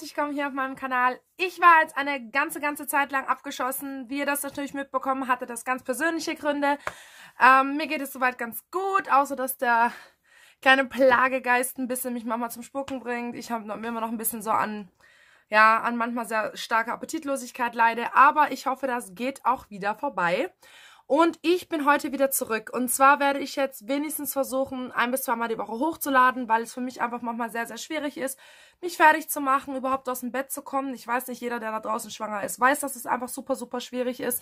herzlich willkommen hier auf meinem Kanal. Ich war jetzt eine ganze, ganze Zeit lang abgeschossen. Wie ihr das natürlich mitbekommen hatte, das ganz persönliche Gründe. Ähm, mir geht es soweit ganz gut, außer dass der kleine Plagegeist ein bisschen mich manchmal zum Spucken bringt. Ich habe mir immer noch ein bisschen so an, ja, an manchmal sehr starke Appetitlosigkeit leide. Aber ich hoffe, das geht auch wieder vorbei. Und ich bin heute wieder zurück. Und zwar werde ich jetzt wenigstens versuchen, ein bis zweimal die Woche hochzuladen, weil es für mich einfach manchmal sehr, sehr schwierig ist, mich fertig zu machen, überhaupt aus dem Bett zu kommen. Ich weiß nicht, jeder, der da draußen schwanger ist, weiß, dass es einfach super, super schwierig ist.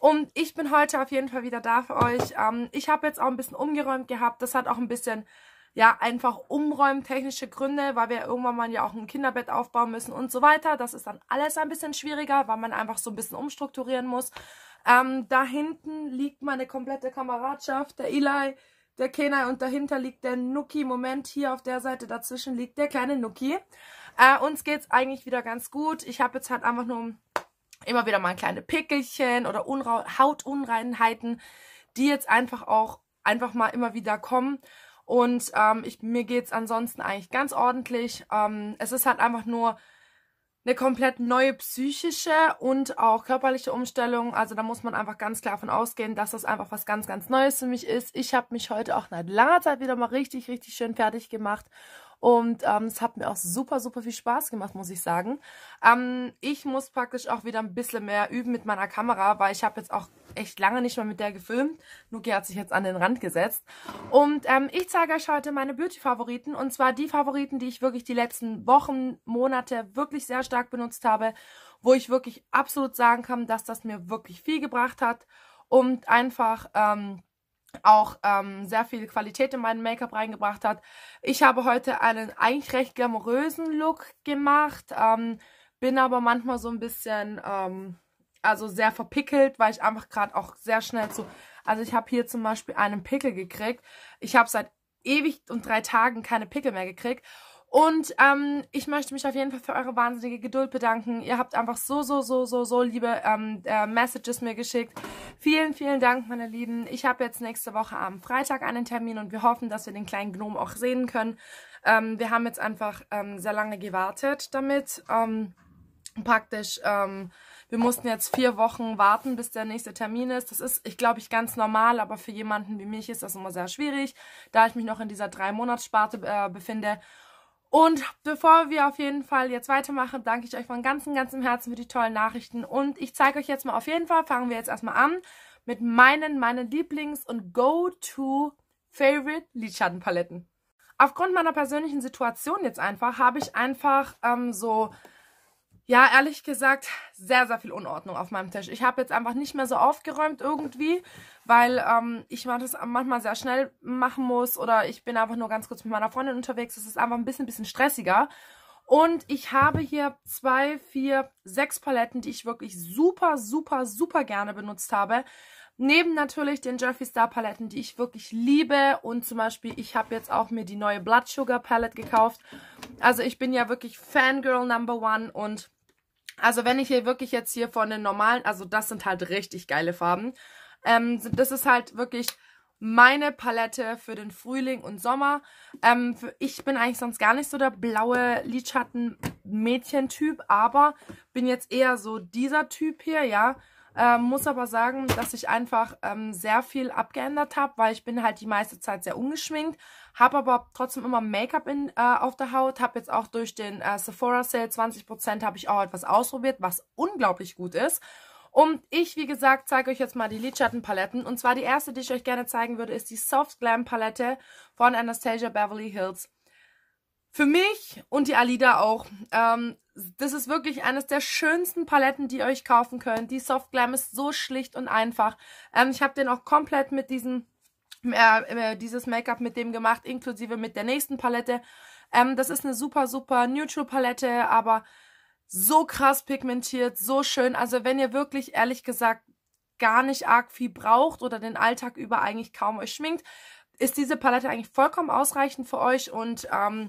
Und ich bin heute auf jeden Fall wieder da für euch. Ähm, ich habe jetzt auch ein bisschen umgeräumt gehabt. Das hat auch ein bisschen ja, einfach umräumen, technische Gründe, weil wir irgendwann mal ja auch ein Kinderbett aufbauen müssen und so weiter. Das ist dann alles ein bisschen schwieriger, weil man einfach so ein bisschen umstrukturieren muss. Ähm, da hinten liegt meine komplette Kameradschaft, der Eli, der Kenai und dahinter liegt der Nuki. Moment, hier auf der Seite dazwischen liegt der kleine Nuki. Äh, uns es eigentlich wieder ganz gut. Ich habe jetzt halt einfach nur immer wieder mal kleine Pickelchen oder Unra Hautunreinheiten, die jetzt einfach auch einfach mal immer wieder kommen. Und ähm, ich, mir geht's ansonsten eigentlich ganz ordentlich. Ähm, es ist halt einfach nur eine komplett neue psychische und auch körperliche Umstellung. Also da muss man einfach ganz klar von ausgehen, dass das einfach was ganz, ganz Neues für mich ist. Ich habe mich heute auch nach langer Zeit wieder mal richtig, richtig schön fertig gemacht. Und ähm, es hat mir auch super, super viel Spaß gemacht, muss ich sagen. Ähm, ich muss praktisch auch wieder ein bisschen mehr üben mit meiner Kamera, weil ich habe jetzt auch echt lange nicht mehr mit der gefilmt. Nuki hat sich jetzt an den Rand gesetzt. Und ähm, ich zeige euch heute meine Beauty-Favoriten. Und zwar die Favoriten, die ich wirklich die letzten Wochen, Monate wirklich sehr stark benutzt habe. Wo ich wirklich absolut sagen kann, dass das mir wirklich viel gebracht hat. Und einfach... Ähm, auch ähm, sehr viel Qualität in meinen Make-up reingebracht hat. Ich habe heute einen eigentlich recht glamourösen Look gemacht, ähm, bin aber manchmal so ein bisschen... Ähm, also sehr verpickelt, weil ich einfach gerade auch sehr schnell zu... Also ich habe hier zum Beispiel einen Pickel gekriegt. Ich habe seit ewig und drei Tagen keine Pickel mehr gekriegt. Und ähm, ich möchte mich auf jeden Fall für eure wahnsinnige Geduld bedanken. Ihr habt einfach so, so, so, so, so liebe ähm, äh, Messages mir geschickt. Vielen, vielen Dank, meine Lieben. Ich habe jetzt nächste Woche am Freitag einen Termin und wir hoffen, dass wir den kleinen Gnom auch sehen können. Ähm, wir haben jetzt einfach ähm, sehr lange gewartet damit. Ähm, praktisch... Ähm, wir mussten jetzt vier Wochen warten, bis der nächste Termin ist. Das ist, ich glaube ich, ganz normal, aber für jemanden wie mich ist das immer sehr schwierig, da ich mich noch in dieser Drei-Monats-Sparte äh, befinde. Und bevor wir auf jeden Fall jetzt weitermachen, danke ich euch von ganzem, ganzem Herzen für die tollen Nachrichten. Und ich zeige euch jetzt mal auf jeden Fall, fangen wir jetzt erstmal an mit meinen, meinen Lieblings- und Go-To-Favorite-Lidschattenpaletten. Aufgrund meiner persönlichen Situation jetzt einfach, habe ich einfach ähm, so ja, ehrlich gesagt, sehr, sehr viel Unordnung auf meinem Tisch. Ich habe jetzt einfach nicht mehr so aufgeräumt irgendwie, weil ähm, ich das manchmal sehr schnell machen muss oder ich bin einfach nur ganz kurz mit meiner Freundin unterwegs. Es ist einfach ein bisschen, bisschen stressiger. Und ich habe hier zwei, vier, sechs Paletten, die ich wirklich super, super, super gerne benutzt habe. Neben natürlich den Jeffree Star Paletten, die ich wirklich liebe. Und zum Beispiel, ich habe jetzt auch mir die neue Blood Sugar Palette gekauft. Also ich bin ja wirklich Fangirl Number One und also wenn ich hier wirklich jetzt hier von den normalen, also das sind halt richtig geile Farben. Ähm, das ist halt wirklich meine Palette für den Frühling und Sommer. Ähm, für, ich bin eigentlich sonst gar nicht so der blaue Lidschatten-Mädchen-Typ, aber bin jetzt eher so dieser Typ hier, ja. Ähm, muss aber sagen, dass ich einfach ähm, sehr viel abgeändert habe, weil ich bin halt die meiste Zeit sehr ungeschminkt, habe aber trotzdem immer Make-up äh, auf der Haut, habe jetzt auch durch den äh, Sephora Sale 20% habe ich auch etwas ausprobiert, was unglaublich gut ist. Und ich, wie gesagt, zeige euch jetzt mal die Lidschattenpaletten. Und zwar die erste, die ich euch gerne zeigen würde, ist die Soft Glam Palette von Anastasia Beverly Hills. Für mich und die Alida auch. Ähm, das ist wirklich eines der schönsten Paletten, die ihr euch kaufen könnt. Die Soft Glam ist so schlicht und einfach. Ähm, ich habe den auch komplett mit diesen äh, äh, dieses Make-up mit dem gemacht, inklusive mit der nächsten Palette. Ähm, das ist eine super, super Neutral-Palette, aber so krass pigmentiert, so schön. Also wenn ihr wirklich, ehrlich gesagt, gar nicht arg viel braucht oder den Alltag über eigentlich kaum euch schminkt, ist diese Palette eigentlich vollkommen ausreichend für euch und ähm,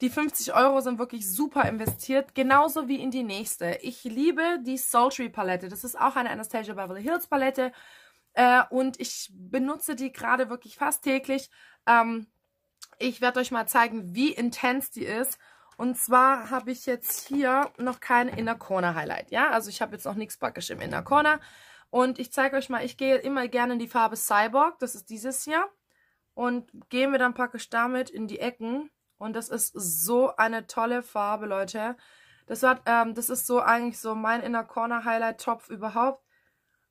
die 50 Euro sind wirklich super investiert, genauso wie in die nächste. Ich liebe die Sultry Palette. Das ist auch eine Anastasia Beverly Hills Palette. Äh, und ich benutze die gerade wirklich fast täglich. Ähm, ich werde euch mal zeigen, wie intens die ist. Und zwar habe ich jetzt hier noch kein Inner Corner Highlight. Ja, also ich habe jetzt noch nichts backisch im Inner Corner. Und ich zeige euch mal, ich gehe immer gerne in die Farbe Cyborg. Das ist dieses hier. Und gehe mir dann praktisch damit in die Ecken. Und das ist so eine tolle Farbe, Leute. Das, war, ähm, das ist so eigentlich so mein Inner Corner Highlight Topf überhaupt.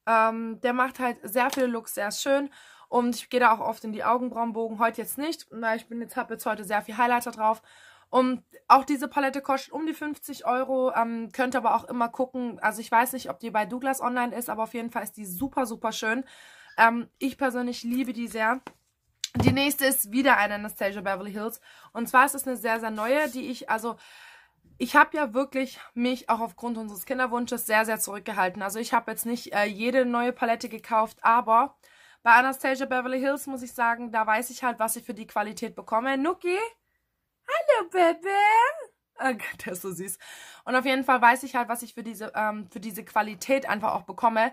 Ähm, der macht halt sehr viele Looks sehr schön. Und ich gehe da auch oft in die Augenbrauenbogen. Heute jetzt nicht, weil ich bin jetzt, habe jetzt heute sehr viel Highlighter drauf. Und auch diese Palette kostet um die 50 Euro. Ähm, könnt aber auch immer gucken. Also ich weiß nicht, ob die bei Douglas online ist, aber auf jeden Fall ist die super, super schön. Ähm, ich persönlich liebe die sehr. Die nächste ist wieder eine Anastasia Beverly Hills. Und zwar ist es eine sehr, sehr neue, die ich, also ich habe ja wirklich mich auch aufgrund unseres Kinderwunsches sehr, sehr zurückgehalten. Also ich habe jetzt nicht äh, jede neue Palette gekauft, aber bei Anastasia Beverly Hills muss ich sagen, da weiß ich halt, was ich für die Qualität bekomme. Nuki? Hallo, Baby! Oh Gott, der ist so süß. Und auf jeden Fall weiß ich halt, was ich für diese, ähm, für diese Qualität einfach auch bekomme.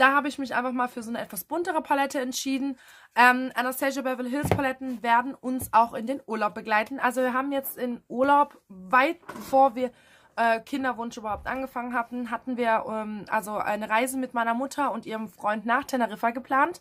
Da habe ich mich einfach mal für so eine etwas buntere Palette entschieden. Ähm, Anastasia Beverly Hills Paletten werden uns auch in den Urlaub begleiten. Also wir haben jetzt in Urlaub, weit bevor wir äh, Kinderwunsch überhaupt angefangen hatten, hatten wir ähm, also eine Reise mit meiner Mutter und ihrem Freund nach Teneriffa geplant.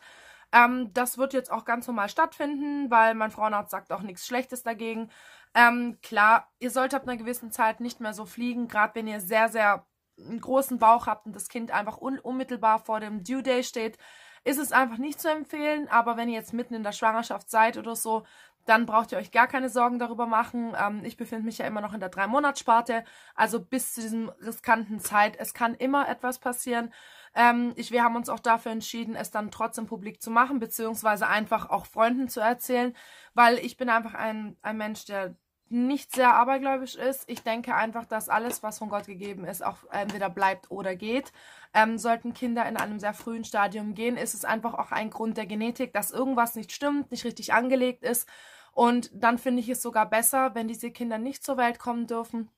Ähm, das wird jetzt auch ganz normal stattfinden, weil mein Frauenarzt sagt auch nichts Schlechtes dagegen. Ähm, klar, ihr solltet ab einer gewissen Zeit nicht mehr so fliegen, gerade wenn ihr sehr, sehr einen großen Bauch habt und das Kind einfach un unmittelbar vor dem Due Day steht, ist es einfach nicht zu empfehlen. Aber wenn ihr jetzt mitten in der Schwangerschaft seid oder so, dann braucht ihr euch gar keine Sorgen darüber machen. Ähm, ich befinde mich ja immer noch in der Drei-Monats-Sparte, also bis zu diesem riskanten Zeit. Es kann immer etwas passieren. Ähm, ich, wir haben uns auch dafür entschieden, es dann trotzdem publik zu machen, beziehungsweise einfach auch Freunden zu erzählen, weil ich bin einfach ein, ein Mensch, der nicht sehr abergläubisch ist. Ich denke einfach, dass alles, was von Gott gegeben ist, auch entweder bleibt oder geht. Ähm, sollten Kinder in einem sehr frühen Stadium gehen, ist es einfach auch ein Grund der Genetik, dass irgendwas nicht stimmt, nicht richtig angelegt ist. Und dann finde ich es sogar besser, wenn diese Kinder nicht zur Welt kommen dürfen,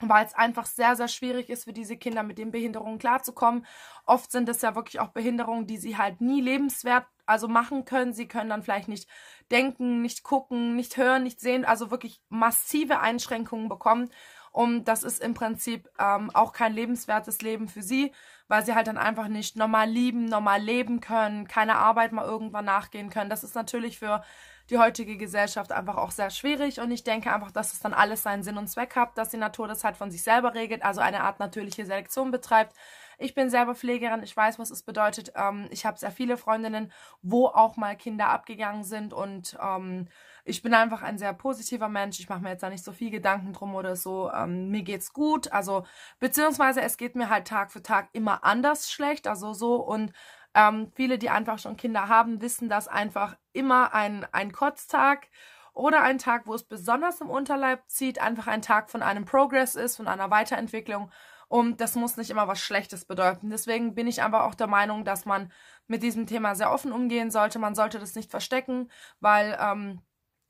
weil es einfach sehr, sehr schwierig ist für diese Kinder mit den Behinderungen klarzukommen. Oft sind es ja wirklich auch Behinderungen, die sie halt nie lebenswert also machen können. Sie können dann vielleicht nicht denken, nicht gucken, nicht hören, nicht sehen, also wirklich massive Einschränkungen bekommen. Und das ist im Prinzip ähm, auch kein lebenswertes Leben für sie, weil sie halt dann einfach nicht normal lieben, normal leben können, keine Arbeit mal irgendwann nachgehen können. Das ist natürlich für die heutige Gesellschaft einfach auch sehr schwierig. Und ich denke einfach, dass es dann alles seinen Sinn und Zweck hat, dass die Natur das halt von sich selber regelt, also eine Art natürliche Selektion betreibt. Ich bin selber Pflegerin, ich weiß, was es bedeutet. Ähm, ich habe sehr viele Freundinnen, wo auch mal Kinder abgegangen sind und ähm, ich bin einfach ein sehr positiver Mensch. Ich mache mir jetzt da nicht so viel Gedanken drum oder so. Ähm, mir geht's gut. Also, beziehungsweise es geht mir halt Tag für Tag immer anders schlecht. Also so und ähm, viele, die einfach schon Kinder haben, wissen, dass einfach immer ein, ein Kotztag oder ein Tag, wo es besonders im Unterleib zieht, einfach ein Tag von einem Progress ist, von einer Weiterentwicklung. Und das muss nicht immer was Schlechtes bedeuten. Deswegen bin ich aber auch der Meinung, dass man mit diesem Thema sehr offen umgehen sollte. Man sollte das nicht verstecken, weil ähm,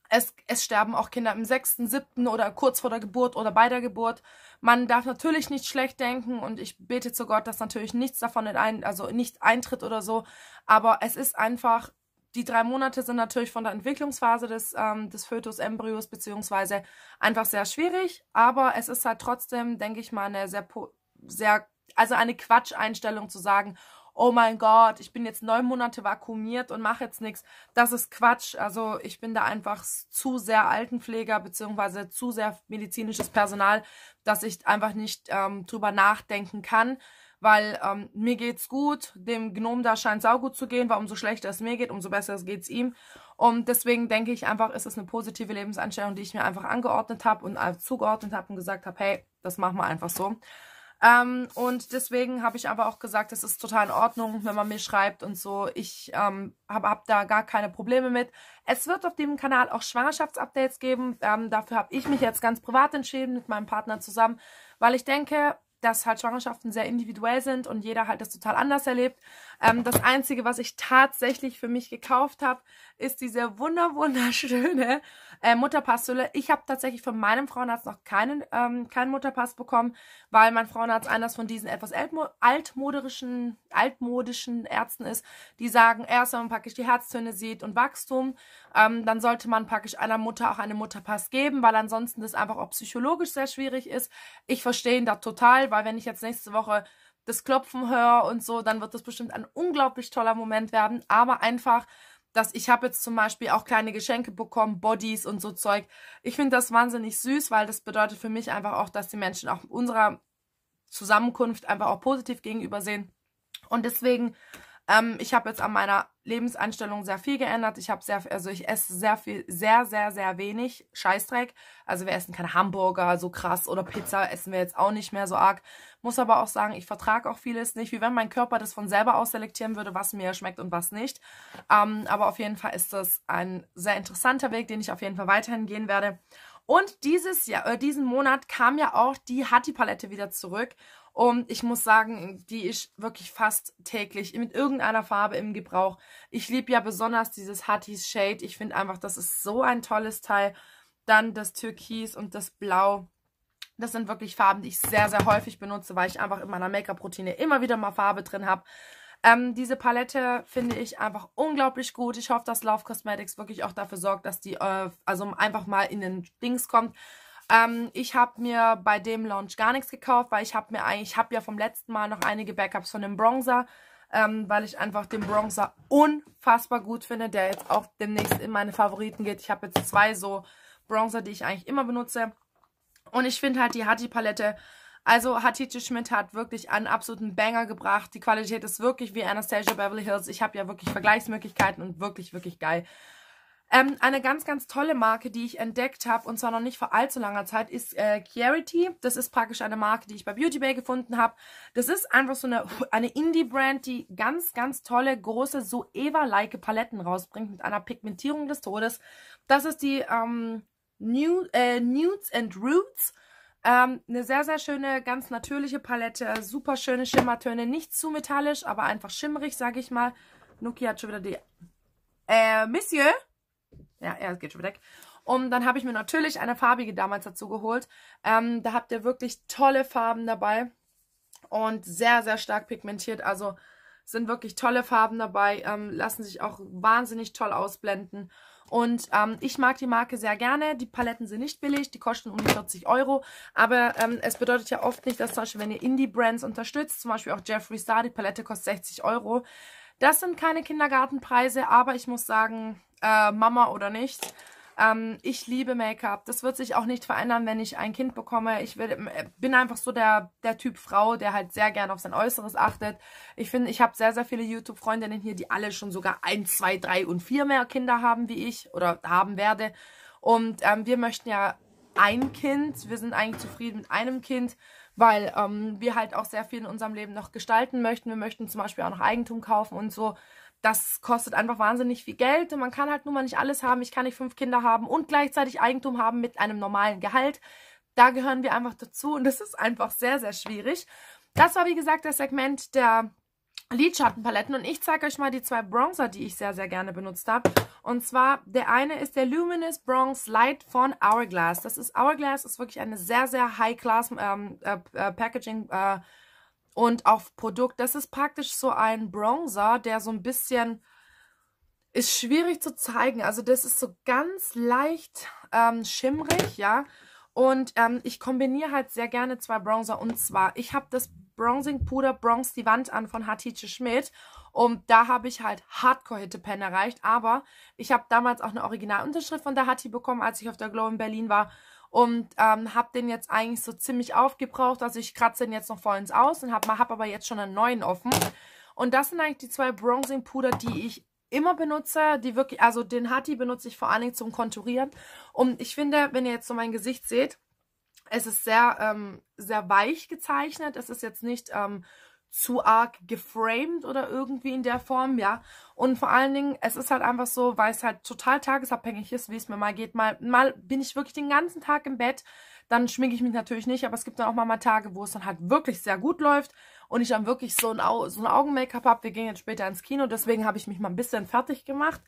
es, es sterben auch Kinder im sechsten, siebten oder kurz vor der Geburt oder bei der Geburt. Man darf natürlich nicht schlecht denken und ich bete zu Gott, dass natürlich nichts davon in ein, also nicht eintritt oder so. Aber es ist einfach die drei Monate sind natürlich von der Entwicklungsphase des, ähm, des Fötus, Embryos beziehungsweise einfach sehr schwierig, aber es ist halt trotzdem, denke ich mal, eine sehr, sehr also eine Quatscheinstellung zu sagen, oh mein Gott, ich bin jetzt neun Monate vakuumiert und mache jetzt nichts. Das ist Quatsch. Also ich bin da einfach zu sehr Altenpfleger beziehungsweise zu sehr medizinisches Personal, dass ich einfach nicht ähm, drüber nachdenken kann weil ähm, mir geht's gut, dem Gnom da scheint es gut zu gehen, weil umso schlechter es mir geht, umso besser es geht's ihm. Und deswegen denke ich einfach, ist es eine positive Lebensanstellung, die ich mir einfach angeordnet habe und äh, zugeordnet habe und gesagt habe, hey, das machen wir einfach so. Ähm, und deswegen habe ich aber auch gesagt, es ist total in Ordnung, wenn man mir schreibt und so. Ich ähm, habe hab da gar keine Probleme mit. Es wird auf dem Kanal auch Schwangerschaftsupdates geben. Ähm, dafür habe ich mich jetzt ganz privat entschieden mit meinem Partner zusammen, weil ich denke, dass halt Schwangerschaften sehr individuell sind und jeder halt das total anders erlebt. Ähm, das Einzige, was ich tatsächlich für mich gekauft habe, ist diese wunder wunderschöne äh, Mutterpasshülle. Ich habe tatsächlich von meinem Frauenarzt noch keinen, ähm, keinen Mutterpass bekommen, weil mein Frauenarzt eines von diesen etwas altmodischen, altmodischen Ärzten ist, die sagen, erst wenn man praktisch die Herztöne sieht und Wachstum, ähm, dann sollte man praktisch einer Mutter auch einen Mutterpass geben, weil ansonsten das einfach auch psychologisch sehr schwierig ist. Ich verstehe ihn da total, weil wenn ich jetzt nächste Woche das Klopfen höre und so, dann wird das bestimmt ein unglaublich toller Moment werden. Aber einfach, dass ich habe jetzt zum Beispiel auch kleine Geschenke bekommen, Bodies und so Zeug. Ich finde das wahnsinnig süß, weil das bedeutet für mich einfach auch, dass die Menschen auch unserer Zusammenkunft einfach auch positiv gegenüber sehen. Und deswegen ähm, ich habe jetzt an meiner Lebenseinstellung sehr viel geändert. Ich habe sehr, also ich esse sehr viel, sehr, sehr, sehr wenig Scheißdreck. Also wir essen keine Hamburger so krass oder Pizza essen wir jetzt auch nicht mehr so arg. Muss aber auch sagen, ich vertrage auch vieles nicht, wie wenn mein Körper das von selber ausselektieren würde, was mir schmeckt und was nicht. Ähm, aber auf jeden Fall ist das ein sehr interessanter Weg, den ich auf jeden Fall weiterhin gehen werde. Und dieses Jahr, äh, diesen Monat kam ja auch die hattie palette wieder zurück. Und ich muss sagen, die ist wirklich fast täglich mit irgendeiner Farbe im Gebrauch. Ich liebe ja besonders dieses Hatties Shade. Ich finde einfach, das ist so ein tolles Teil. Dann das Türkis und das Blau. Das sind wirklich Farben, die ich sehr, sehr häufig benutze, weil ich einfach in meiner Make-up-Routine immer wieder mal Farbe drin habe. Ähm, diese Palette finde ich einfach unglaublich gut. Ich hoffe, dass Love Cosmetics wirklich auch dafür sorgt, dass die äh, also einfach mal in den Dings kommt, ähm, ich habe mir bei dem Launch gar nichts gekauft, weil ich habe mir eigentlich, ich habe ja vom letzten Mal noch einige Backups von dem Bronzer, ähm, weil ich einfach den Bronzer unfassbar gut finde, der jetzt auch demnächst in meine Favoriten geht. Ich habe jetzt zwei so Bronzer, die ich eigentlich immer benutze. Und ich finde halt die Hati-Palette, also Hatice Schmidt hat wirklich einen absoluten Banger gebracht. Die Qualität ist wirklich wie Anastasia Beverly Hills. Ich habe ja wirklich Vergleichsmöglichkeiten und wirklich, wirklich geil. Ähm, eine ganz, ganz tolle Marke, die ich entdeckt habe, und zwar noch nicht vor allzu langer Zeit, ist äh, Clarity. Das ist praktisch eine Marke, die ich bei Beauty Bay gefunden habe. Das ist einfach so eine, eine Indie-Brand, die ganz, ganz tolle, große, so Eva-like Paletten rausbringt mit einer Pigmentierung des Todes. Das ist die ähm, New, äh, Nudes and Roots. Ähm, eine sehr, sehr schöne, ganz natürliche Palette. Super schöne Schimmertöne. Nicht zu metallisch, aber einfach schimmerig, sage ich mal. Nuki hat schon wieder die... Äh, Monsieur, ja, er geht schon weg. Und dann habe ich mir natürlich eine farbige damals dazu geholt. Ähm, da habt ihr wirklich tolle Farben dabei und sehr, sehr stark pigmentiert. Also sind wirklich tolle Farben dabei, ähm, lassen sich auch wahnsinnig toll ausblenden. Und ähm, ich mag die Marke sehr gerne. Die Paletten sind nicht billig, die kosten um 40 Euro. Aber ähm, es bedeutet ja oft nicht, dass zum Beispiel, wenn ihr Indie-Brands unterstützt, zum Beispiel auch Jeffree Star, die Palette kostet 60 Euro. Das sind keine Kindergartenpreise, aber ich muss sagen, äh, Mama oder nicht. Ähm, ich liebe Make-up. Das wird sich auch nicht verändern, wenn ich ein Kind bekomme. Ich will, äh, bin einfach so der, der Typ Frau, der halt sehr gerne auf sein Äußeres achtet. Ich finde, ich habe sehr, sehr viele YouTube-Freundinnen hier, die alle schon sogar ein, zwei, drei und vier mehr Kinder haben wie ich oder haben werde. Und ähm, wir möchten ja ein Kind. Wir sind eigentlich zufrieden mit einem Kind, weil ähm, wir halt auch sehr viel in unserem Leben noch gestalten möchten. Wir möchten zum Beispiel auch noch Eigentum kaufen und so das kostet einfach wahnsinnig viel Geld und man kann halt nun mal nicht alles haben. Ich kann nicht fünf Kinder haben und gleichzeitig Eigentum haben mit einem normalen Gehalt. Da gehören wir einfach dazu und das ist einfach sehr, sehr schwierig. Das war, wie gesagt, das Segment der Lidschattenpaletten und ich zeige euch mal die zwei Bronzer, die ich sehr, sehr gerne benutzt habe. Und zwar, der eine ist der Luminous Bronze Light von Hourglass. Das ist, Hourglass ist wirklich eine sehr, sehr High-Class ähm, äh, äh, Packaging äh, und auf Produkt. Das ist praktisch so ein Bronzer, der so ein bisschen ist schwierig zu zeigen. Also das ist so ganz leicht ähm, schimmrig, ja. Und ähm, ich kombiniere halt sehr gerne zwei Bronzer. Und zwar, ich habe das Bronzing Puder Bronze die Wand an von Hatice Schmidt. Und da habe ich halt Hardcore-Hittepen erreicht. Aber ich habe damals auch eine Originalunterschrift von der Hattie bekommen, als ich auf der Glow in Berlin war und ähm, habe den jetzt eigentlich so ziemlich aufgebraucht. Also ich kratze den jetzt noch vollends aus und habe hab aber jetzt schon einen neuen offen. Und das sind eigentlich die zwei Bronzing-Puder, die ich immer benutze, die wirklich, also den Hatti benutze ich vor allen Dingen zum Konturieren. Und ich finde, wenn ihr jetzt so mein Gesicht seht, es ist sehr, ähm, sehr weich gezeichnet. Es ist jetzt nicht ähm, zu arg geframed oder irgendwie in der Form, ja. Und vor allen Dingen, es ist halt einfach so, weil es halt total tagesabhängig ist, wie es mir mal geht. Mal, mal bin ich wirklich den ganzen Tag im Bett, dann schminke ich mich natürlich nicht, aber es gibt dann auch mal, mal Tage, wo es dann halt wirklich sehr gut läuft und ich dann wirklich so ein, Au so ein Augen-Make-up habe. Wir gehen jetzt später ins Kino, deswegen habe ich mich mal ein bisschen fertig gemacht.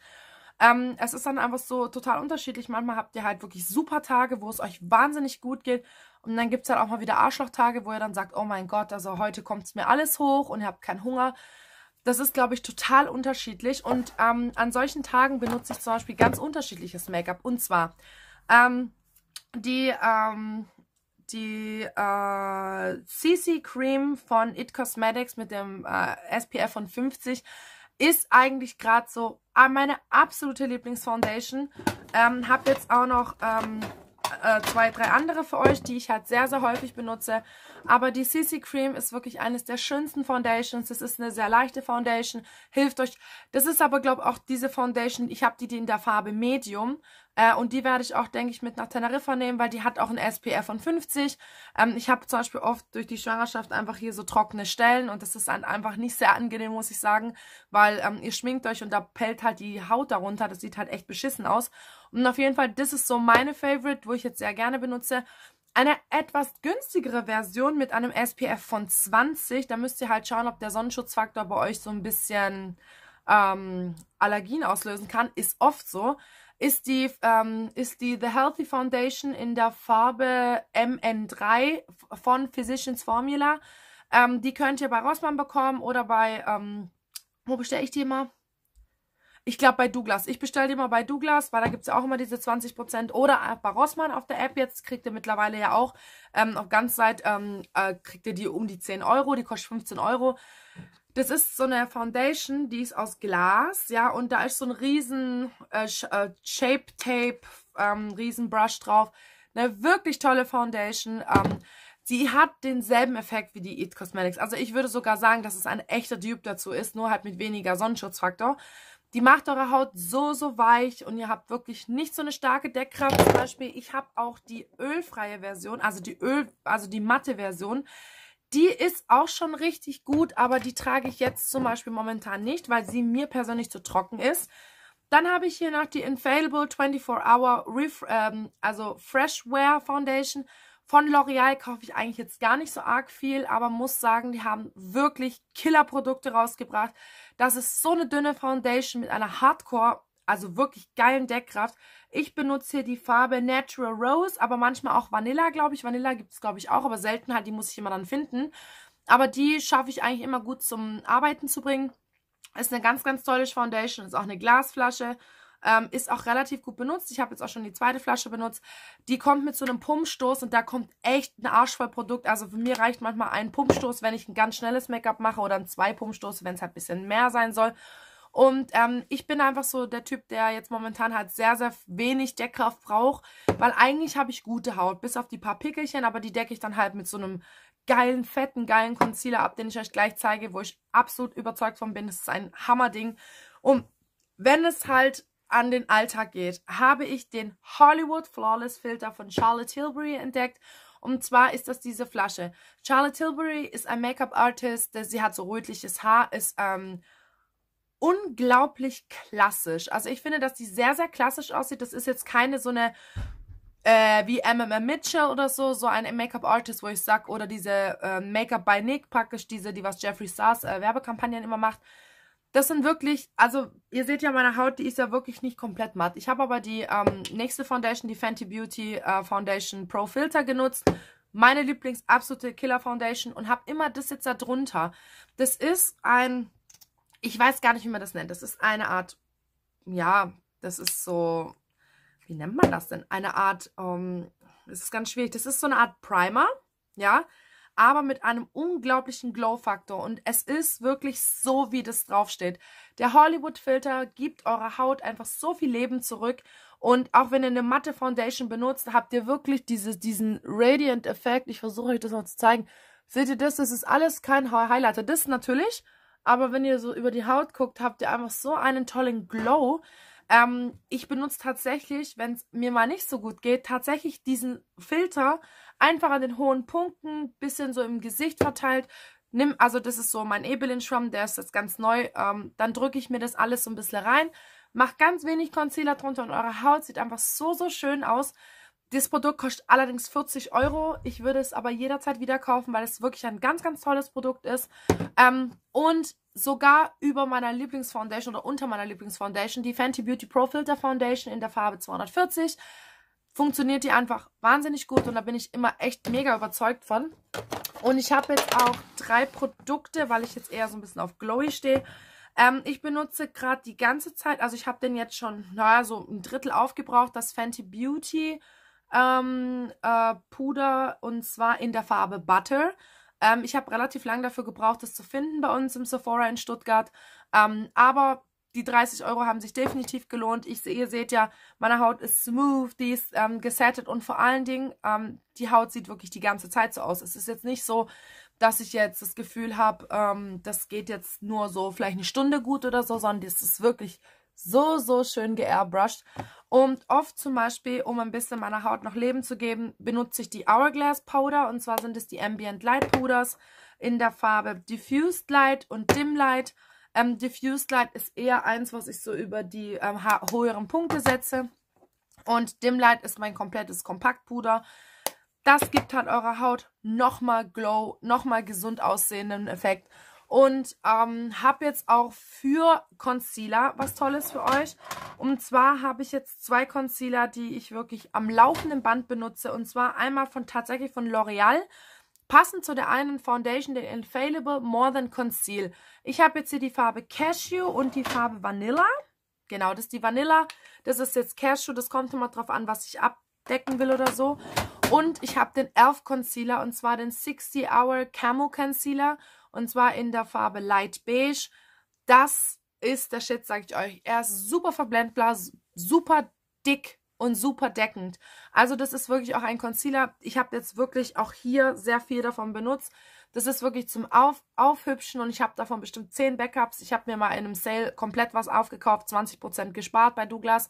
Ähm, es ist dann einfach so total unterschiedlich. Manchmal habt ihr halt wirklich super Tage, wo es euch wahnsinnig gut geht. Und dann gibt es halt auch mal wieder Arschlochtage, wo ihr dann sagt, oh mein Gott, also heute kommt es mir alles hoch und ihr habt keinen Hunger. Das ist, glaube ich, total unterschiedlich. Und ähm, an solchen Tagen benutze ich zum Beispiel ganz unterschiedliches Make-up. Und zwar ähm, die, ähm, die äh, CC Cream von It Cosmetics mit dem äh, SPF von 50 ist eigentlich gerade so ah, meine absolute Lieblingsfoundation. Ähm, hab jetzt auch noch ähm, äh, zwei, drei andere für euch, die ich halt sehr, sehr häufig benutze. Aber die CC Cream ist wirklich eines der schönsten Foundations. Das ist eine sehr leichte Foundation, hilft euch. Das ist aber, glaube ich, auch diese Foundation, ich habe die, die in der Farbe Medium. Äh, und die werde ich auch, denke ich, mit nach Teneriffa nehmen, weil die hat auch ein SPF von 50. Ähm, ich habe zum Beispiel oft durch die Schwangerschaft einfach hier so trockene Stellen und das ist dann einfach nicht sehr angenehm, muss ich sagen, weil ähm, ihr schminkt euch und da pellt halt die Haut darunter. Das sieht halt echt beschissen aus. Und auf jeden Fall, das ist so meine Favorite, wo ich jetzt sehr gerne benutze. Eine etwas günstigere Version mit einem SPF von 20. Da müsst ihr halt schauen, ob der Sonnenschutzfaktor bei euch so ein bisschen ähm, Allergien auslösen kann. Ist oft so ist die, ähm, ist die The Healthy Foundation in der Farbe MN3 von Physicians Formula. Ähm, die könnt ihr bei Rossmann bekommen oder bei, ähm, wo bestelle ich die immer? Ich glaube bei Douglas. Ich bestelle die immer bei Douglas, weil da gibt es ja auch immer diese 20%. Oder äh, bei Rossmann auf der App. Jetzt kriegt ihr mittlerweile ja auch ähm, auf ganz Zeit ähm, äh, kriegt ihr die um die 10 Euro. Die kostet 15 Euro. Das ist so eine Foundation, die ist aus Glas, ja, und da ist so ein riesen äh, äh Shape Tape, ähm, riesen Brush drauf. Eine wirklich tolle Foundation. Ähm, die hat denselben Effekt wie die Eat Cosmetics. Also ich würde sogar sagen, dass es ein echter Dupe dazu ist, nur halt mit weniger Sonnenschutzfaktor. Die macht eure Haut so, so weich und ihr habt wirklich nicht so eine starke Deckkraft. Zum Beispiel, ich habe auch die ölfreie Version, also die Öl, also die matte Version. Die ist auch schon richtig gut, aber die trage ich jetzt zum Beispiel momentan nicht, weil sie mir persönlich zu trocken ist. Dann habe ich hier noch die Infallible 24-Hour Ref ähm, also Fresh Wear Foundation. Von L'Oreal kaufe ich eigentlich jetzt gar nicht so arg viel, aber muss sagen, die haben wirklich Killer-Produkte rausgebracht. Das ist so eine dünne Foundation mit einer Hardcore foundation also wirklich geilen Deckkraft. Ich benutze hier die Farbe Natural Rose, aber manchmal auch Vanilla, glaube ich. Vanilla gibt es, glaube ich, auch, aber selten halt, die muss ich immer dann finden. Aber die schaffe ich eigentlich immer gut zum Arbeiten zu bringen. Ist eine ganz, ganz tolle Foundation, ist auch eine Glasflasche. Ähm, ist auch relativ gut benutzt. Ich habe jetzt auch schon die zweite Flasche benutzt. Die kommt mit so einem Pumpstoß und da kommt echt ein Arsch Produkt. Also für mir reicht manchmal ein Pumpstoß, wenn ich ein ganz schnelles Make-up mache oder ein zwei Pumpstoß, wenn es halt ein bisschen mehr sein soll. Und ähm, ich bin einfach so der Typ, der jetzt momentan halt sehr, sehr wenig Deckkraft braucht, weil eigentlich habe ich gute Haut, bis auf die paar Pickelchen, aber die decke ich dann halt mit so einem geilen, fetten, geilen Concealer ab, den ich euch gleich zeige, wo ich absolut überzeugt von bin. Das ist ein Hammerding. Und wenn es halt an den Alltag geht, habe ich den Hollywood Flawless Filter von Charlotte Tilbury entdeckt. Und zwar ist das diese Flasche. Charlotte Tilbury ist ein Make-up-Artist, sie hat so rötliches Haar, ist ähm, unglaublich klassisch. Also ich finde, dass die sehr, sehr klassisch aussieht. Das ist jetzt keine so eine äh, wie Emma Mitchell oder so, so ein Make-up-Artist, wo ich sage, oder diese äh, Make-up by Nick praktisch, diese, die was Jeffree Stars äh, Werbekampagnen immer macht. Das sind wirklich, also ihr seht ja meine Haut, die ist ja wirklich nicht komplett matt. Ich habe aber die ähm, nächste Foundation, die Fenty Beauty äh, Foundation Pro Filter genutzt. Meine Lieblings absolute Killer Foundation und habe immer das jetzt da drunter. Das ist ein ich weiß gar nicht, wie man das nennt. Das ist eine Art, ja, das ist so, wie nennt man das denn? Eine Art, ähm, das ist ganz schwierig. Das ist so eine Art Primer, ja, aber mit einem unglaublichen Glow-Faktor. Und es ist wirklich so, wie das draufsteht. Der Hollywood-Filter gibt eurer Haut einfach so viel Leben zurück. Und auch wenn ihr eine matte Foundation benutzt, habt ihr wirklich diese, diesen Radiant-Effekt. Ich versuche euch das mal zu zeigen. Seht ihr das? Das ist alles kein Highlighter. Das natürlich, aber wenn ihr so über die Haut guckt, habt ihr einfach so einen tollen Glow. Ähm, ich benutze tatsächlich, wenn es mir mal nicht so gut geht, tatsächlich diesen Filter einfach an den hohen Punkten, bisschen so im Gesicht verteilt. Nimm, also das ist so mein Ebelin-Schwamm, der ist jetzt ganz neu. Ähm, dann drücke ich mir das alles so ein bisschen rein. Macht ganz wenig Concealer drunter und eure Haut sieht einfach so, so schön aus. Das Produkt kostet allerdings 40 Euro. Ich würde es aber jederzeit wieder kaufen, weil es wirklich ein ganz, ganz tolles Produkt ist. Ähm, und sogar über meiner Lieblingsfoundation oder unter meiner Lieblingsfoundation, die Fenty Beauty Pro Filter Foundation in der Farbe 240, funktioniert die einfach wahnsinnig gut und da bin ich immer echt mega überzeugt von. Und ich habe jetzt auch drei Produkte, weil ich jetzt eher so ein bisschen auf Glowy stehe. Ähm, ich benutze gerade die ganze Zeit, also ich habe den jetzt schon, naja, so ein Drittel aufgebraucht, das Fenty Beauty ähm, äh, Puder und zwar in der Farbe Butter. Ähm, ich habe relativ lange dafür gebraucht, das zu finden bei uns im Sephora in Stuttgart. Ähm, aber die 30 Euro haben sich definitiv gelohnt. Ich, ihr seht ja, meine Haut ist smooth, die ist ähm, gesettet und vor allen Dingen, ähm, die Haut sieht wirklich die ganze Zeit so aus. Es ist jetzt nicht so, dass ich jetzt das Gefühl habe, ähm, das geht jetzt nur so vielleicht eine Stunde gut oder so, sondern es ist wirklich so, so schön geairbrushed. Und oft zum Beispiel, um ein bisschen meiner Haut noch Leben zu geben, benutze ich die Hourglass Powder. Und zwar sind es die Ambient Light Puders in der Farbe Diffused Light und Dim Light. Ähm, Diffused Light ist eher eins, was ich so über die ähm, höheren Punkte setze. Und Dim Light ist mein komplettes Kompaktpuder. Das gibt halt eurer Haut nochmal Glow, nochmal gesund aussehenden Effekt. Und ähm, habe jetzt auch für Concealer was Tolles für euch. Und zwar habe ich jetzt zwei Concealer, die ich wirklich am laufenden Band benutze. Und zwar einmal von tatsächlich von L'Oreal passend zu der einen Foundation, den Infallible More Than Conceal. Ich habe jetzt hier die Farbe Cashew und die Farbe Vanilla. Genau, das ist die Vanilla. Das ist jetzt Cashew. Das kommt immer drauf an, was ich abdecken will oder so. Und ich habe den Elf Concealer und zwar den 60 Hour Camo Concealer und zwar in der Farbe Light Beige. Das ist der Shit, sage ich euch. Er ist super verblendbar, super dick und super deckend. Also das ist wirklich auch ein Concealer. Ich habe jetzt wirklich auch hier sehr viel davon benutzt. Das ist wirklich zum Auf Aufhübschen und ich habe davon bestimmt 10 Backups. Ich habe mir mal in einem Sale komplett was aufgekauft, 20% gespart bei Douglas.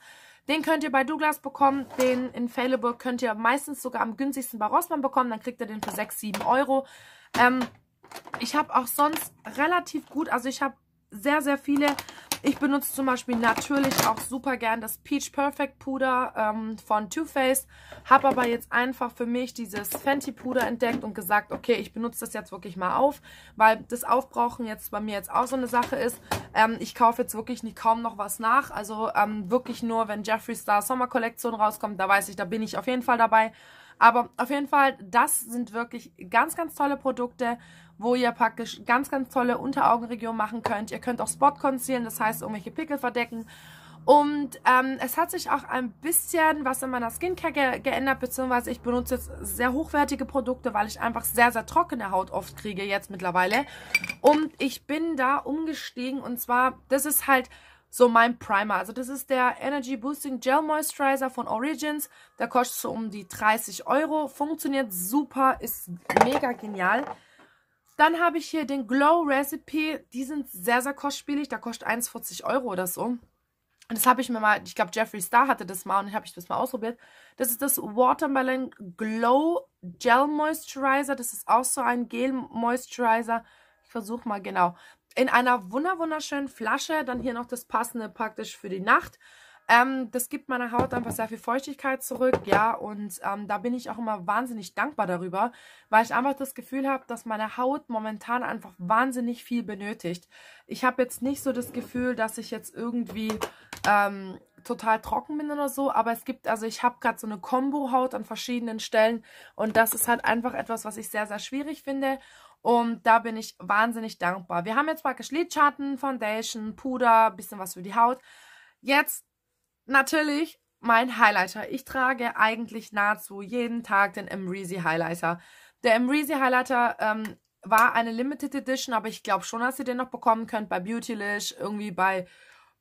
Den könnt ihr bei Douglas bekommen, den in Faileburg könnt ihr meistens sogar am günstigsten bei Rossmann bekommen. Dann kriegt ihr den für 6, 7 Euro. Ähm, ich habe auch sonst relativ gut, also ich habe sehr, sehr viele. Ich benutze zum Beispiel natürlich auch super gern das Peach Perfect Puder ähm, von Too Faced. Habe aber jetzt einfach für mich dieses Fenty Puder entdeckt und gesagt, okay, ich benutze das jetzt wirklich mal auf, weil das Aufbrauchen jetzt bei mir jetzt auch so eine Sache ist. Ähm, ich kaufe jetzt wirklich nicht, kaum noch was nach. Also ähm, wirklich nur, wenn Jeffree Star Sommer Kollektion rauskommt, da weiß ich, da bin ich auf jeden Fall dabei. Aber auf jeden Fall, das sind wirklich ganz, ganz tolle Produkte wo ihr praktisch ganz, ganz tolle Unteraugenregion machen könnt. Ihr könnt auch Spot concealen, das heißt irgendwelche Pickel verdecken. Und ähm, es hat sich auch ein bisschen was in meiner Skincare ge geändert, beziehungsweise ich benutze jetzt sehr hochwertige Produkte, weil ich einfach sehr, sehr trockene Haut oft kriege jetzt mittlerweile. Und ich bin da umgestiegen und zwar, das ist halt so mein Primer. Also das ist der Energy Boosting Gel Moisturizer von Origins. Der kostet so um die 30 Euro, funktioniert super, ist mega genial. Dann habe ich hier den Glow Recipe. Die sind sehr, sehr kostspielig. Da kostet 1,40 Euro oder so. Und das habe ich mir mal, ich glaube, Jeffree Star hatte das mal und ich habe ich das mal ausprobiert. Das ist das Watermelon Glow Gel Moisturizer. Das ist auch so ein Gel Moisturizer. Ich versuche mal, genau. In einer wunder wunderschönen Flasche. Dann hier noch das passende praktisch für die Nacht. Ähm, das gibt meiner Haut einfach sehr viel Feuchtigkeit zurück, ja, und ähm, da bin ich auch immer wahnsinnig dankbar darüber, weil ich einfach das Gefühl habe, dass meine Haut momentan einfach wahnsinnig viel benötigt. Ich habe jetzt nicht so das Gefühl, dass ich jetzt irgendwie ähm, total trocken bin oder so, aber es gibt, also ich habe gerade so eine Kombo-Haut an verschiedenen Stellen und das ist halt einfach etwas, was ich sehr, sehr schwierig finde und da bin ich wahnsinnig dankbar. Wir haben jetzt praktisch Lidschatten, Foundation, Puder, bisschen was für die Haut. Jetzt natürlich mein Highlighter. Ich trage eigentlich nahezu jeden Tag den Emreezy Highlighter. Der Emreezy Highlighter ähm, war eine Limited Edition, aber ich glaube schon, dass ihr den noch bekommen könnt bei Beautylish, irgendwie bei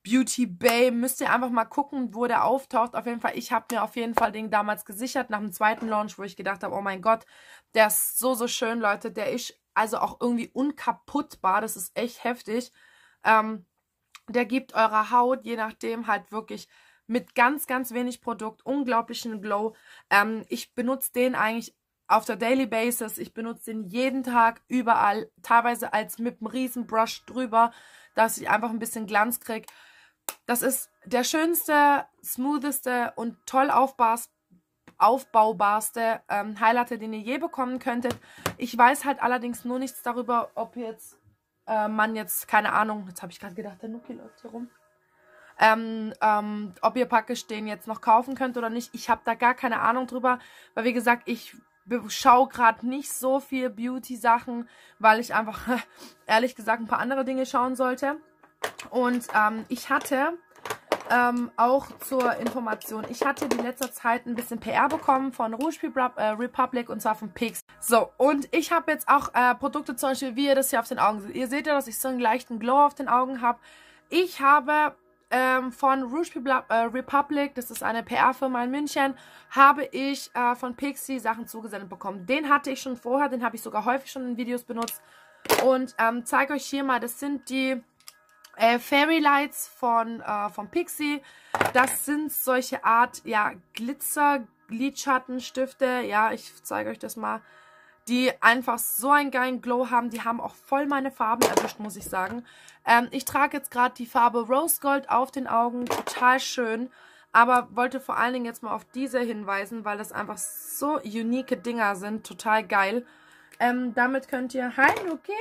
Beauty Bay. Müsst ihr einfach mal gucken, wo der auftaucht. Auf jeden Fall, ich habe mir auf jeden Fall den damals gesichert nach dem zweiten Launch, wo ich gedacht habe, oh mein Gott, der ist so, so schön, Leute. Der ist also auch irgendwie unkaputtbar. Das ist echt heftig. Ähm, der gibt eurer Haut, je nachdem, halt wirklich mit ganz, ganz wenig Produkt, unglaublichen Glow. Ähm, ich benutze den eigentlich auf der Daily Basis. Ich benutze den jeden Tag überall, teilweise als mit einem riesen Brush drüber, dass ich einfach ein bisschen Glanz kriege. Das ist der schönste, smootheste und toll aufbaubarste, ähm, Highlighter, den ihr je bekommen könntet. Ich weiß halt allerdings nur nichts darüber, ob jetzt äh, man jetzt, keine Ahnung, jetzt habe ich gerade gedacht, der Nuki läuft hier rum ähm, ähm, ob ihr praktisch den jetzt noch kaufen könnt oder nicht. Ich habe da gar keine Ahnung drüber, weil wie gesagt, ich schaue gerade nicht so viel Beauty-Sachen, weil ich einfach, ehrlich gesagt, ein paar andere Dinge schauen sollte. Und ähm, ich hatte ähm, auch zur Information, ich hatte in letzter Zeit ein bisschen PR bekommen von Rouge äh, Republic und zwar von Pix. So, und ich habe jetzt auch äh, Produkte, zum Beispiel, wie ihr das hier auf den Augen seht. Ihr seht ja, dass ich so einen leichten Glow auf den Augen habe. Ich habe ähm, von Rouge äh, Republic, das ist eine PR-Firma in München, habe ich äh, von Pixie Sachen zugesendet bekommen. Den hatte ich schon vorher, den habe ich sogar häufig schon in Videos benutzt. Und ähm, zeige euch hier mal, das sind die äh, Fairy Lights von, äh, von Pixie. Das sind solche Art, ja, Glitzer, Lidschattenstifte. Ja, ich zeige euch das mal die einfach so einen geilen Glow haben. Die haben auch voll meine Farben erwischt, muss ich sagen. Ähm, ich trage jetzt gerade die Farbe Rose Gold auf den Augen, total schön. Aber wollte vor allen Dingen jetzt mal auf diese hinweisen, weil das einfach so unique Dinger sind, total geil. Ähm, damit könnt ihr... Hi, Luki!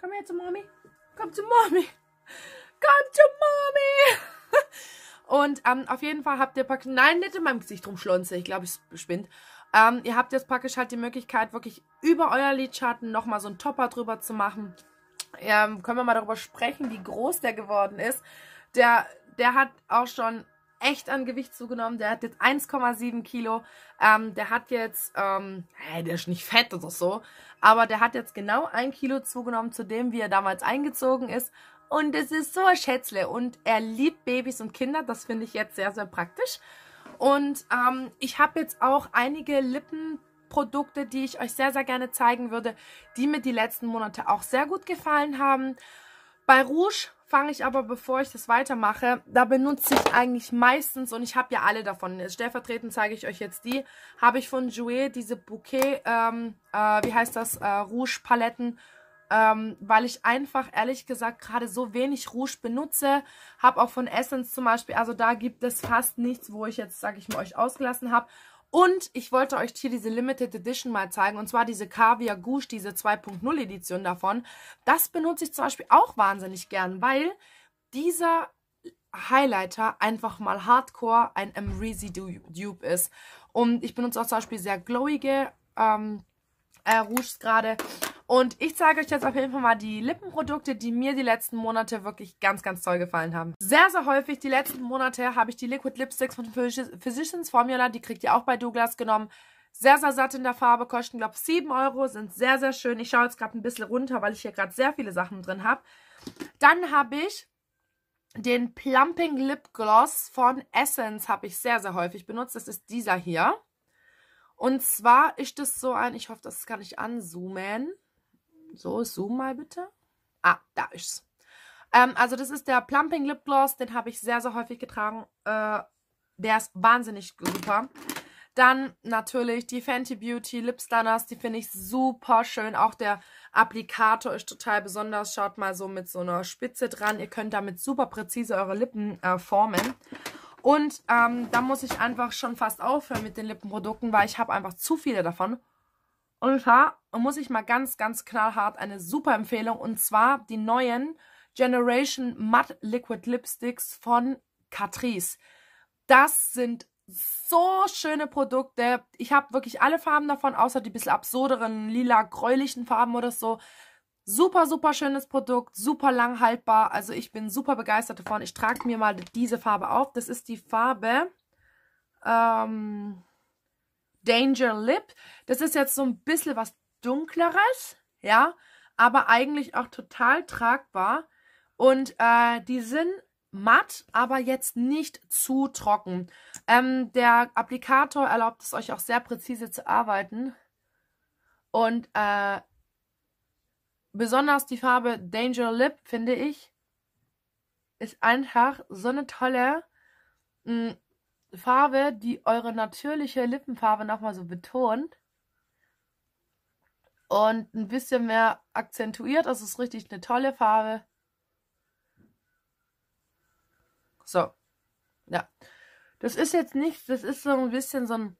Komm her zu Mommy. Komm zu Mommy. Komm zu Mommy. Und ähm, auf jeden Fall habt ihr ein paar... Nein, nicht in meinem Gesicht rumschlunze. Ich glaube, ich spinnt. Ähm, ihr habt jetzt praktisch halt die Möglichkeit, wirklich über euer Lidschatten nochmal so einen Topper drüber zu machen. Ähm, können wir mal darüber sprechen, wie groß der geworden ist. Der, der hat auch schon echt an Gewicht zugenommen. Der hat jetzt 1,7 Kilo. Ähm, der hat jetzt, ähm, hey, der ist nicht fett oder so, aber der hat jetzt genau ein Kilo zugenommen zu dem, wie er damals eingezogen ist. Und es ist so ein Schätzle. Und er liebt Babys und Kinder. Das finde ich jetzt sehr, sehr praktisch. Und ähm, ich habe jetzt auch einige Lippenprodukte, die ich euch sehr, sehr gerne zeigen würde, die mir die letzten Monate auch sehr gut gefallen haben. Bei Rouge fange ich aber, bevor ich das weitermache, da benutze ich eigentlich meistens, und ich habe ja alle davon, stellvertretend zeige ich euch jetzt die, habe ich von Jouer diese Bouquet, ähm, äh, wie heißt das, äh, Rouge-Paletten, ähm, weil ich einfach ehrlich gesagt gerade so wenig Rouge benutze. Habe auch von Essence zum Beispiel, also da gibt es fast nichts, wo ich jetzt, sage ich mal, euch ausgelassen habe. Und ich wollte euch hier diese Limited Edition mal zeigen, und zwar diese Caviar Gouge, diese 2.0 Edition davon. Das benutze ich zum Beispiel auch wahnsinnig gern, weil dieser Highlighter einfach mal Hardcore ein Emreezy Dupe ist. Und ich benutze auch zum Beispiel sehr glowige ähm, äh, Rouges gerade. Und ich zeige euch jetzt auf jeden Fall mal die Lippenprodukte, die mir die letzten Monate wirklich ganz, ganz toll gefallen haben. Sehr, sehr häufig, die letzten Monate, habe ich die Liquid Lipsticks von Physicians Formula, die kriegt ihr auch bei Douglas genommen. Sehr, sehr satt in der Farbe, kosten, glaube ich, 7 Euro, sind sehr, sehr schön. Ich schaue jetzt gerade ein bisschen runter, weil ich hier gerade sehr viele Sachen drin habe. Dann habe ich den Plumping Lip Gloss von Essence, habe ich sehr, sehr häufig benutzt. Das ist dieser hier. Und zwar ist das so ein, ich hoffe, das kann ich anzoomen. So, zoom mal bitte. Ah, da ist's. Ähm, also das ist der Plumping Lip Gloss. Den habe ich sehr, sehr häufig getragen. Äh, der ist wahnsinnig super. Dann natürlich die Fenty Beauty Lip Stunners. Die finde ich super schön. Auch der Applikator ist total besonders. Schaut mal so mit so einer Spitze dran. Ihr könnt damit super präzise eure Lippen äh, formen. Und ähm, da muss ich einfach schon fast aufhören mit den Lippenprodukten, weil ich habe einfach zu viele davon. Und zwar muss ich mal ganz, ganz knallhart eine super Empfehlung und zwar die neuen Generation Matte Liquid Lipsticks von Catrice. Das sind so schöne Produkte. Ich habe wirklich alle Farben davon, außer die bisschen absurderen, lila, gräulichen Farben oder so. Super, super schönes Produkt, super lang haltbar. Also ich bin super begeistert davon. Ich trage mir mal diese Farbe auf. Das ist die Farbe ähm, Danger Lip. Das ist jetzt so ein bisschen was Dunkleres, ja, aber eigentlich auch total tragbar. Und äh, die sind matt, aber jetzt nicht zu trocken. Ähm, der Applikator erlaubt es euch auch sehr präzise zu arbeiten. Und äh, besonders die Farbe Danger Lip, finde ich, ist einfach so eine tolle mh, mm, Farbe, die eure natürliche Lippenfarbe nochmal so betont und ein bisschen mehr akzentuiert. Das ist richtig eine tolle Farbe. So, ja. Das ist jetzt nichts, das ist so ein bisschen so ein,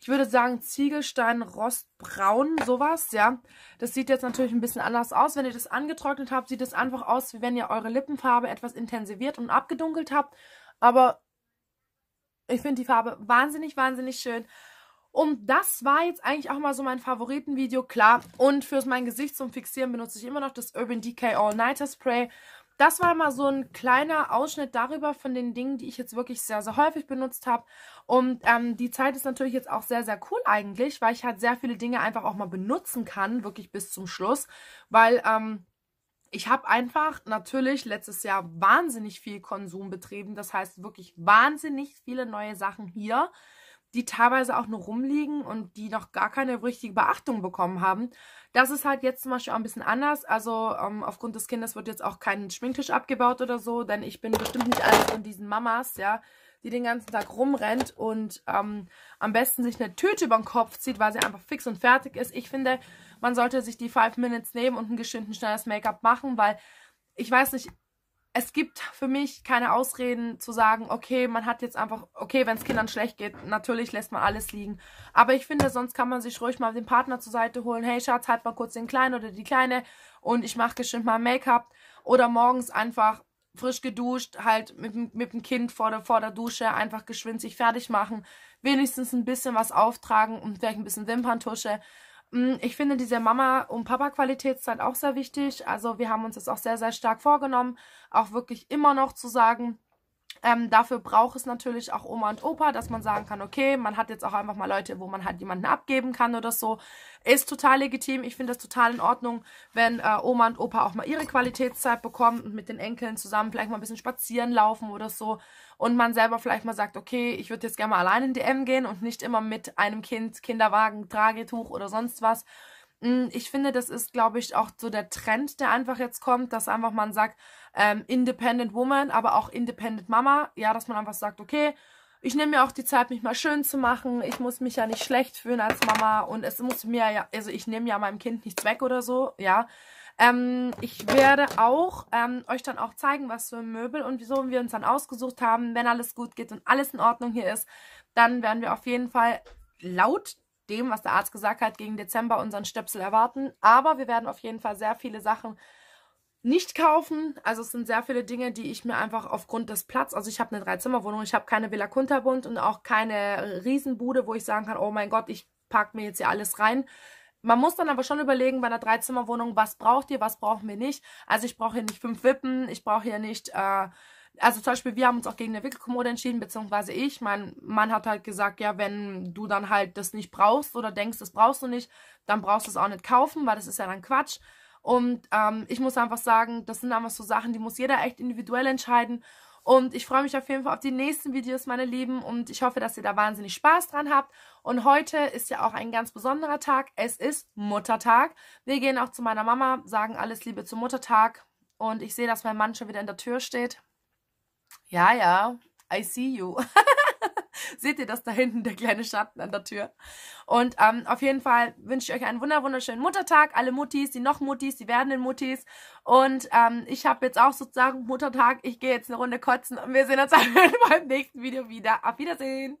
ich würde sagen, Ziegelstein, Rostbraun, sowas, ja. Das sieht jetzt natürlich ein bisschen anders aus. Wenn ihr das angetrocknet habt, sieht es einfach aus, wie wenn ihr eure Lippenfarbe etwas intensiviert und abgedunkelt habt. Aber ich finde die Farbe wahnsinnig, wahnsinnig schön. Und das war jetzt eigentlich auch mal so mein Favoritenvideo, klar. Und für mein Gesicht zum Fixieren benutze ich immer noch das Urban Decay All Nighter Spray. Das war mal so ein kleiner Ausschnitt darüber von den Dingen, die ich jetzt wirklich sehr, sehr häufig benutzt habe. Und ähm, die Zeit ist natürlich jetzt auch sehr, sehr cool eigentlich, weil ich halt sehr viele Dinge einfach auch mal benutzen kann, wirklich bis zum Schluss. Weil ähm, ich habe einfach natürlich letztes Jahr wahnsinnig viel Konsum betrieben. Das heißt wirklich wahnsinnig viele neue Sachen hier, die teilweise auch nur rumliegen und die noch gar keine richtige Beachtung bekommen haben. Das ist halt jetzt zum Beispiel auch ein bisschen anders. Also ähm, aufgrund des Kindes wird jetzt auch kein Schminktisch abgebaut oder so, denn ich bin bestimmt nicht eine von diesen Mamas, ja, die den ganzen Tag rumrennt und ähm, am besten sich eine Tüte über den Kopf zieht, weil sie einfach fix und fertig ist. Ich finde, man sollte sich die Five Minutes nehmen und ein geschönten, schnelles Make-up machen, weil ich weiß nicht, es gibt für mich keine Ausreden zu sagen, okay, man hat jetzt einfach, okay, wenn es Kindern schlecht geht, natürlich lässt man alles liegen. Aber ich finde, sonst kann man sich ruhig mal den Partner zur Seite holen. Hey Schatz, halt mal kurz den Kleinen oder die Kleine und ich mache geschwind mal Make-up. Oder morgens einfach frisch geduscht, halt mit, mit dem Kind vor der, vor der Dusche einfach geschwind sich fertig machen. Wenigstens ein bisschen was auftragen und vielleicht ein bisschen Wimperntusche. Mm, ich finde diese Mama- und Papa-Qualitätszeit auch sehr wichtig. Also wir haben uns das auch sehr, sehr stark vorgenommen, auch wirklich immer noch zu sagen, ähm, dafür braucht es natürlich auch Oma und Opa, dass man sagen kann, okay, man hat jetzt auch einfach mal Leute, wo man halt jemanden abgeben kann oder so. Ist total legitim. Ich finde das total in Ordnung, wenn äh, Oma und Opa auch mal ihre Qualitätszeit bekommen und mit den Enkeln zusammen vielleicht mal ein bisschen spazieren laufen oder so. Und man selber vielleicht mal sagt, okay, ich würde jetzt gerne mal allein in DM gehen und nicht immer mit einem Kind, Kinderwagen, Tragetuch oder sonst was mm, ich finde, das ist, glaube ich, auch so der Trend, der einfach jetzt kommt, dass einfach man sagt, ähm, Independent Woman, aber auch Independent Mama. Ja, dass man einfach sagt, okay, ich nehme mir auch die Zeit, mich mal schön zu machen. Ich muss mich ja nicht schlecht fühlen als Mama und es muss mir ja, also ich nehme ja meinem Kind nichts weg oder so, ja. Ähm, ich werde auch ähm, euch dann auch zeigen, was für Möbel und wieso wir uns dann ausgesucht haben. Wenn alles gut geht und alles in Ordnung hier ist, dann werden wir auf jeden Fall laut dem, was der Arzt gesagt hat, gegen Dezember unseren Stöpsel erwarten. Aber wir werden auf jeden Fall sehr viele Sachen nicht kaufen. Also es sind sehr viele Dinge, die ich mir einfach aufgrund des Platzes, also ich habe eine Dreizimmerwohnung, ich habe keine Villa Kunterbund und auch keine Riesenbude, wo ich sagen kann, oh mein Gott, ich packe mir jetzt hier alles rein. Man muss dann aber schon überlegen bei einer Dreizimmerwohnung, was braucht ihr, was brauchen wir nicht. Also ich brauche hier nicht fünf Wippen, ich brauche hier nicht, äh, also zum Beispiel wir haben uns auch gegen eine Wickelkommode entschieden, beziehungsweise ich. Mein Mann hat halt gesagt, ja, wenn du dann halt das nicht brauchst oder denkst, das brauchst du nicht, dann brauchst du es auch nicht kaufen, weil das ist ja dann Quatsch. Und ähm, ich muss einfach sagen, das sind einfach so Sachen, die muss jeder echt individuell entscheiden. Und ich freue mich auf jeden Fall auf die nächsten Videos, meine Lieben. Und ich hoffe, dass ihr da wahnsinnig Spaß dran habt. Und heute ist ja auch ein ganz besonderer Tag. Es ist Muttertag. Wir gehen auch zu meiner Mama, sagen alles Liebe zum Muttertag. Und ich sehe, dass mein Mann schon wieder in der Tür steht. Ja, ja, I see you. Seht ihr das da hinten, der kleine Schatten an der Tür? Und ähm, auf jeden Fall wünsche ich euch einen wunderschönen Muttertag. Alle Muttis, die noch Muttis, die werdenden Muttis. Und ähm, ich habe jetzt auch sozusagen Muttertag. Ich gehe jetzt eine Runde kotzen und wir sehen uns dann beim nächsten Video wieder. Auf Wiedersehen!